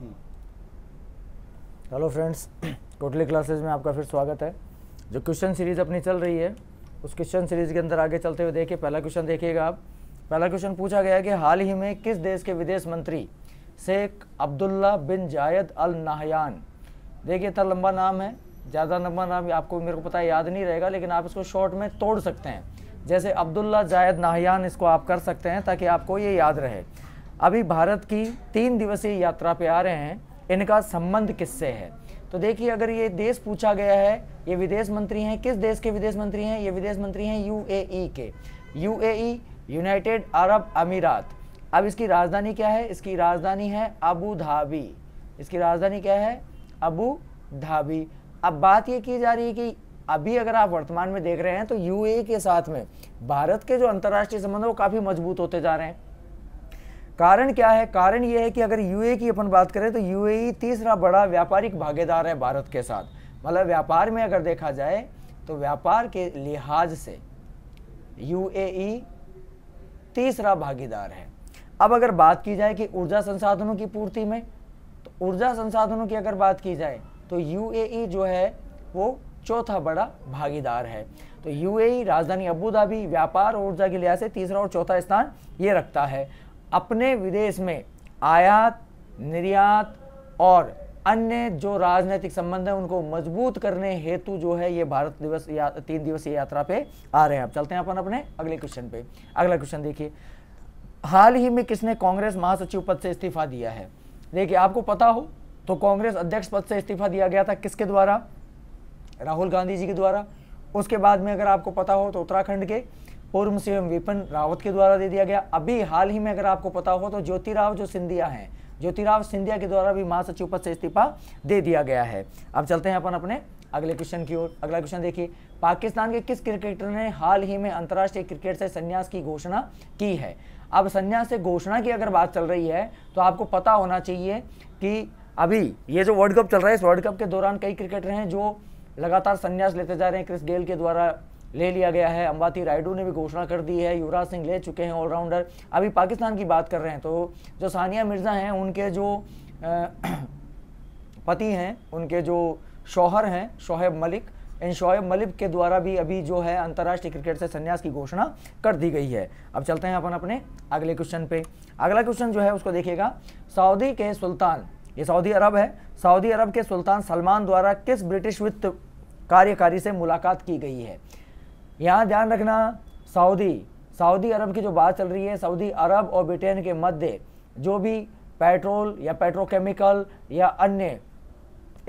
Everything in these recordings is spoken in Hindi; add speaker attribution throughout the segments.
Speaker 1: हम्म। हेलो फ्रेंड्स टोटली क्लासेस में आपका फिर स्वागत है जो क्वेश्चन सीरीज़ अपनी चल रही है उस क्वेश्चन सीरीज़ के अंदर आगे चलते हुए देखिए पहला क्वेश्चन देखिएगा आप पहला क्वेश्चन पूछा गया कि हाल ही में किस देश के विदेश मंत्री शेख अब्दुल्ला बिन जायद अल नाहयान देखिए इतना लंबा नाम है ज़्यादा लंबा नाम आपको मेरे को पता याद नहीं रहेगा लेकिन आप इसको शॉर्ट में तोड़ सकते हैं जैसे अब्दुल्ला जायद नाहयान इसको आप कर सकते हैं ताकि आपको ये याद रहे अभी भारत की तीन दिवसीय यात्रा पे आ रहे हैं इनका संबंध किससे है तो देखिए अगर ये देश पूछा गया है ये विदेश मंत्री हैं किस देश के विदेश मंत्री हैं ये विदेश मंत्री हैं यू के यू यूनाइटेड अरब अमीरात अब इसकी राजधानी क्या है इसकी राजधानी है अबू धाबी इसकी राजधानी क्या है अबू धाबी अब बात ये की जा रही है कि अभी अगर आप वर्तमान में देख रहे हैं तो यूएई के साथ में भारत के जो अंतर्राष्ट्रीय संबंध वो काफ़ी मजबूत होते जा रहे हैं कारण क्या है कारण यह है कि अगर यूए की अपन बात करें तो यूएई तीसरा बड़ा व्यापारिक भागीदार है भारत के साथ मतलब व्यापार में अगर देखा जाए तो व्यापार के लिहाज से यूएई तीसरा भागीदार है अब अगर बात की जाए कि ऊर्जा संसाधनों की पूर्ति में तो ऊर्जा संसाधनों की अगर बात की जाए तो यू जो है वो चौथा बड़ा भागीदार है तो यूएई राजधानी अबू धाबी व्यापार और ऊर्जा के लिहाज से तीसरा और चौथा स्थान ये रखता है अपने विदेश में आयात निर्यात और अन्य जो राजनीतिक संबंध है उनको मजबूत करने हेतु जो है ये भारत दिवस या तीन दिवसीय यात्रा पे आ रहे हैं अब चलते हैं अपन अपने अगले क्वेश्चन पे अगला क्वेश्चन देखिए हाल ही में किसने कांग्रेस महासचिव पद से इस्तीफा दिया है देखिए आपको पता हो तो कांग्रेस अध्यक्ष पद से इस्तीफा दिया गया था किसके द्वारा राहुल गांधी जी के द्वारा उसके बाद में अगर आपको पता हो तो उत्तराखंड के पूर्व सीएम विपिन रावत के द्वारा दे दिया गया अभी हाल ही में अगर आपको पता हो तो ज्योतिराव जो सिंधिया हैं ज्योतिराव सिंधिया के द्वारा भी महासचिव पद से इस्तीफा दे दिया गया है अब चलते हैं अपन अपने अगले क्वेश्चन की ओर अगला क्वेश्चन देखिए पाकिस्तान के किस क्रिकेटर ने हाल ही में अंतर्राष्ट्रीय क्रिकेट से संन्यास की घोषणा की है अब संन्यास से घोषणा की अगर बात चल रही है तो आपको पता होना चाहिए कि अभी ये जो वर्ल्ड कप चल रहा है इस वर्ल्ड कप के दौरान कई क्रिकेटर हैं जो लगातार संन्यास लेते जा रहे हैं क्रिस गेल के द्वारा ले लिया गया है अम्बाती रायडू ने भी घोषणा कर दी है युवराज सिंह ले चुके हैं ऑलराउंडर अभी पाकिस्तान की बात कर रहे हैं तो जो सानिया मिर्ज़ा हैं उनके जो पति हैं उनके जो शौहर हैं शोहेब मलिक इन शोएब मलिक के द्वारा भी अभी जो है अंतर्राष्ट्रीय क्रिकेट से संन्यास की घोषणा कर दी गई है अब चलते हैं अपन अपने अगले क्वेश्चन पे अगला क्वेश्चन जो है उसको देखिएगा सऊदी के सुल्तान ये सऊदी अरब है सऊदी अरब के सुल्तान सलमान द्वारा किस ब्रिटिश वित्त कार्यकारी से मुलाकात की गई है यहाँ ध्यान रखना सऊदी सऊदी अरब की जो बात चल रही है सऊदी अरब और ब्रिटेन के मध्य जो भी पेट्रोल या पेट्रोकेमिकल या अन्य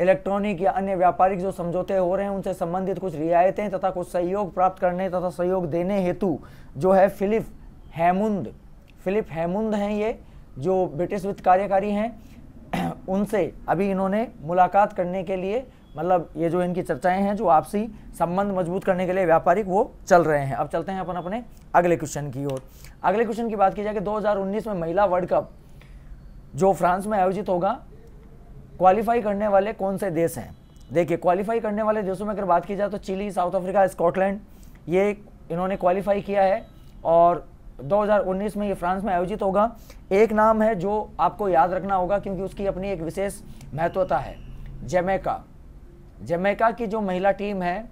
Speaker 1: इलेक्ट्रॉनिक या अन्य व्यापारिक जो समझौते हो रहे हैं उनसे संबंधित कुछ रियायतें तथा कुछ सहयोग प्राप्त करने तथा सहयोग देने हेतु जो है फिलिप हैमुंद फिलिप हैमुंद हैं ये जो ब्रिटिश वित्त कार्यकारी हैं उनसे अभी इन्होंने मुलाकात करने के लिए मतलब ये जो इनकी चर्चाएं हैं जो आपसी संबंध मजबूत करने के लिए व्यापारिक वो चल रहे हैं अब चलते हैं अपन अपने अगले क्वेश्चन की ओर अगले क्वेश्चन की बात की जाए कि 2019 में महिला वर्ल्ड कप जो फ्रांस में आयोजित होगा क्वालिफाई करने वाले कौन से देश हैं देखिए क्वालिफाई करने वाले देशों में अगर बात की जाए तो चिली साउथ अफ्रीका स्कॉटलैंड ये इन्होंने क्वालिफाई किया है और 2019 में ये फ्रांस में आयोजित होगा एक नाम है जो आपको याद रखना होगा क्योंकि उसकी अपनी एक विशेष महत्वता है जमैका जमैका की जो महिला टीम है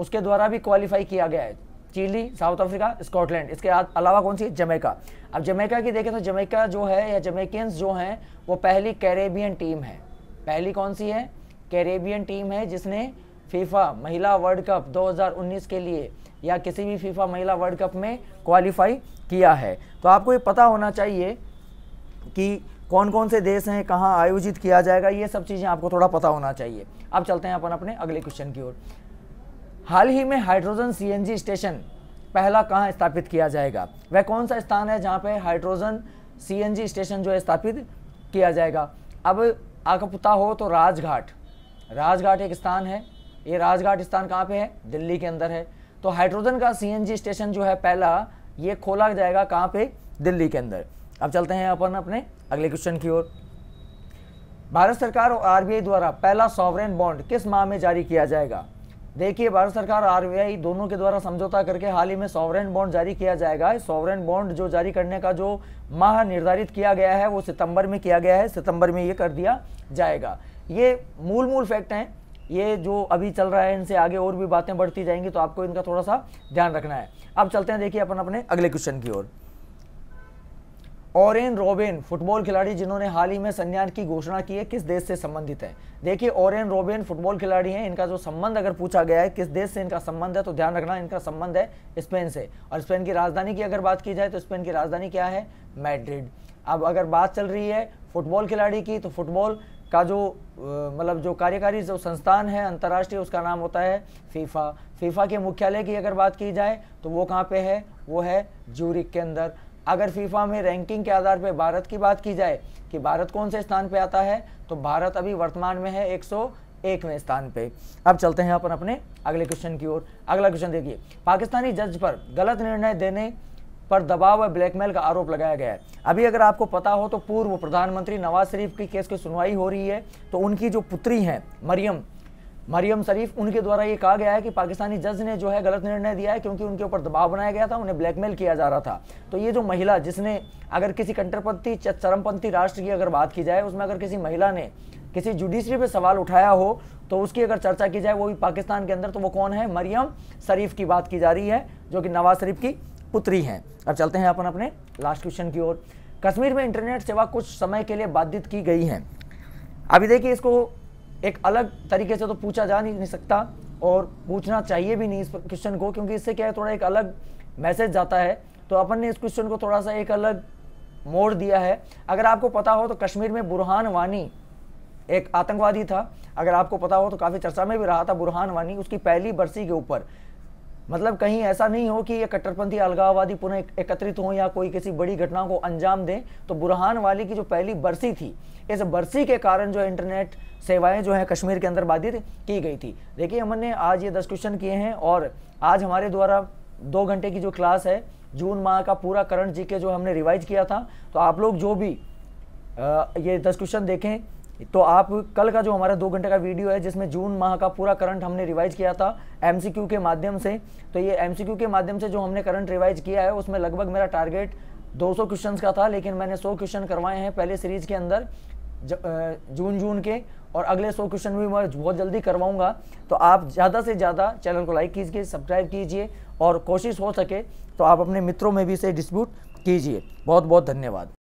Speaker 1: उसके द्वारा भी क्वालिफाई किया गया है चिली साउथ अफ्रीका स्कॉटलैंड इसके अलावा कौन सी जमैका अब जमैका की देखें तो जमैका जो है या जमैकियंस जो हैं वो पहली कैरेबियन टीम है पहली कौन सी है कैरेबियन टीम है जिसने फीफा महिला वर्ल्ड कप 2019 के लिए या किसी भी फीफा महिला वर्ल्ड कप में क्वालिफाई किया है तो आपको ये पता होना चाहिए कि कौन कौन से देश हैं कहाँ आयोजित किया जाएगा ये सब चीज़ें आपको थोड़ा पता होना चाहिए अब चलते हैं अपन अपने अगले क्वेश्चन की ओर हाल ही में हाइड्रोजन सी स्टेशन पहला कहाँ स्थापित किया जाएगा वह कौन सा स्थान है जहाँ पर हाइड्रोजन सी स्टेशन जो है स्थापित किया जाएगा अब आपको पता हो तो राजघाट राजघाट एक स्थान है ये राजघाट स्थान कहाँ पे है दिल्ली के अंदर है तो हाइड्रोजन का सीएनजी स्टेशन जो है पहला ये खोला जाएगा कहाँ पे दिल्ली के अंदर अब चलते हैं अपन अपने अगले क्वेश्चन की ओर भारत सरकार और आरबीआई द्वारा पहला सॉवरेन बॉन्ड किस माह में जारी किया जाएगा देखिए भारत सरकार और आरबीआई दोनों के द्वारा समझौता करके हाल ही में सॉवरेन बॉन्ड जारी किया जाएगा सॉवरेन बॉन्ड जो जारी करने का जो माह निर्धारित किया गया है वो सितंबर में किया गया है सितंबर में ये कर दिया जाएगा ये मूल मूल फैक्ट हैं ये जो अभी चल रहा है इनसे आगे और भी बातें बढ़ती जाएंगी तो आपको इनका थोड़ा सा ध्यान रखना है अब चलते हैं देखिए अपन अपने अगले क्वेश्चन की ओर ओरेन रोबेन फुटबॉल खिलाड़ी जिन्होंने हाल ही में संज्ञान की घोषणा की है किस देश से संबंधित है देखिए ओरेन रोबेन फुटबॉल खिलाड़ी हैं इनका जो संबंध अगर पूछा गया है किस देश से इनका संबंध है तो ध्यान रखना इनका संबंध है स्पेन से और स्पेन की राजधानी की अगर बात की जाए तो स्पेन की राजधानी क्या है मैड्रिड अब अगर बात चल रही है फुटबॉल खिलाड़ी की तो फुटबॉल का जो मतलब जो कार्यकारी जो संस्थान है अंतर्राष्ट्रीय उसका नाम होता है फीफा फीफा के मुख्यालय की अगर बात की जाए तो वो कहाँ पे है वो है ज्यूरिक के अंदर अगर फीफा में रैंकिंग के आधार पर भारत की बात की जाए कि भारत कौन से स्थान पर आता है तो भारत अभी वर्तमान में है एक एकवें स्थान पे अब चलते हैं अपन अपने अगले क्वेश्चन की ओर अगला क्वेश्चन देखिए पाकिस्तानी जज पर गलत निर्णय देने पर दबाव व ब्लैकमेल का आरोप लगाया गया है अभी अगर आपको पता हो तो पूर्व प्रधानमंत्री नवाज शरीफ की केस की सुनवाई हो रही है तो उनकी जो पुत्री हैं मरियम मरियम शरीफ उनके द्वारा ये कहा गया है कि पाकिस्तानी जज ने जो है गलत निर्णय दिया है क्योंकि उनके ऊपर दबाव बनाया गया था उन्हें ब्लैकमेल किया जा रहा था तो ये जो महिला जिसने अगर किसी कट्टरपंथी चरमपंथी राष्ट्र की अगर बात की जाए उसमें अगर किसी महिला ने किसी जुडिशरी पे सवाल उठाया हो तो उसकी अगर चर्चा की जाए वो भी पाकिस्तान के अंदर तो वो कौन है मरियम शरीफ की बात की जा रही है जो कि नवाज शरीफ की पुत्री हैं अब चलते हैं अपन अपने लास्ट क्वेश्चन की ओर कश्मीर में इंटरनेट सेवा कुछ समय के लिए बाधित की गई है अभी देखिए इसको एक अलग तरीके से तो पूछा जा नहीं, सकता और पूछना चाहिए भी नहीं इस क्वेश्चन को क्योंकि इससे क्या है थोड़ा एक अलग मैसेज जाता है तो अपन ने इस क्वेश्चन को थोड़ा सा एक अलग मोड़ दिया है अगर आपको पता हो तो कश्मीर में बुरहान वानी एक आतंकवादी था अगर आपको पता हो तो काफ़ी चर्चा में भी रहा था बुरहान वानी उसकी पहली बरसी के ऊपर मतलब कहीं ऐसा नहीं हो कि ये कट्टरपंथी अलगाववादी पुनः एकत्रित हों या कोई किसी बड़ी घटना को अंजाम दें तो बुरहान वाली की जो पहली बरसी थी इस बरसी के कारण जो इंटरनेट सेवाएं जो हैं कश्मीर के अंदर बाधित की गई थी देखिए अमन ने आज ये दस क्वेश्चन किए हैं और आज हमारे द्वारा दो घंटे की जो क्लास है जून माह का पूरा करंट जी के जो हमने रिवाइज किया था तो आप लोग जो भी ये दस क्वेश्चन देखें तो आप कल का जो हमारा दो घंटे का वीडियो है जिसमें जून माह का पूरा करंट हमने रिवाइज किया था एमसीक्यू के माध्यम से तो ये एमसीक्यू के माध्यम से जो हमने करंट रिवाइज किया है उसमें लगभग मेरा टारगेट 200 क्वेश्चंस का था लेकिन मैंने 100 क्वेश्चन करवाए हैं पहले सीरीज के अंदर जून जून के और अगले 100 क्वेश्चन भी मैं बहुत जल्दी करवाऊंगा तो आप ज़्यादा से ज़्यादा चैनल को लाइक कीजिए सब्सक्राइब कीजिए और कोशिश हो सके तो आप अपने मित्रों में भी इसे डिस्प्यूट कीजिए बहुत बहुत धन्यवाद